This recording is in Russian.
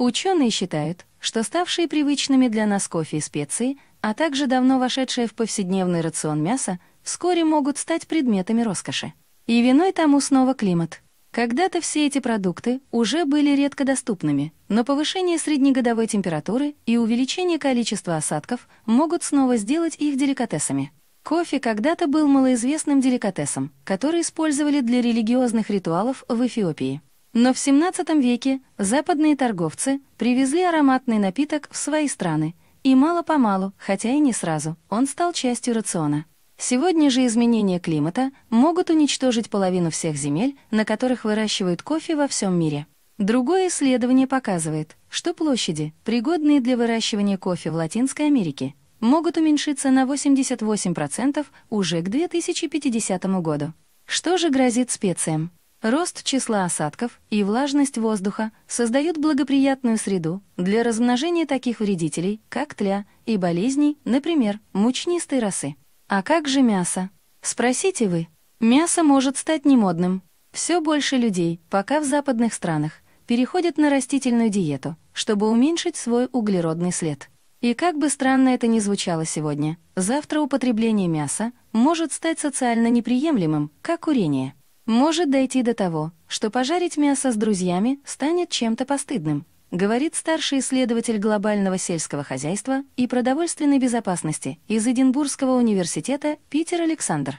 Ученые считают, что ставшие привычными для нас кофе и специи, а также давно вошедшее в повседневный рацион мясо, вскоре могут стать предметами роскоши. И виной тому снова климат. Когда-то все эти продукты уже были редко доступными, но повышение среднегодовой температуры и увеличение количества осадков могут снова сделать их деликатесами. Кофе когда-то был малоизвестным деликатесом, который использовали для религиозных ритуалов в Эфиопии. Но в 17 веке западные торговцы привезли ароматный напиток в свои страны, и мало-помалу, хотя и не сразу, он стал частью рациона. Сегодня же изменения климата могут уничтожить половину всех земель, на которых выращивают кофе во всем мире. Другое исследование показывает, что площади, пригодные для выращивания кофе в Латинской Америке, могут уменьшиться на 88% уже к 2050 году. Что же грозит специям? Рост числа осадков и влажность воздуха создают благоприятную среду для размножения таких вредителей, как тля, и болезней, например, мучнистой росы. А как же мясо? Спросите вы. Мясо может стать немодным. Все больше людей, пока в западных странах, переходят на растительную диету, чтобы уменьшить свой углеродный след. И как бы странно это ни звучало сегодня, завтра употребление мяса может стать социально неприемлемым, как курение. Может дойти до того, что пожарить мясо с друзьями станет чем-то постыдным, говорит старший исследователь глобального сельского хозяйства и продовольственной безопасности из Эдинбургского университета Питер Александр.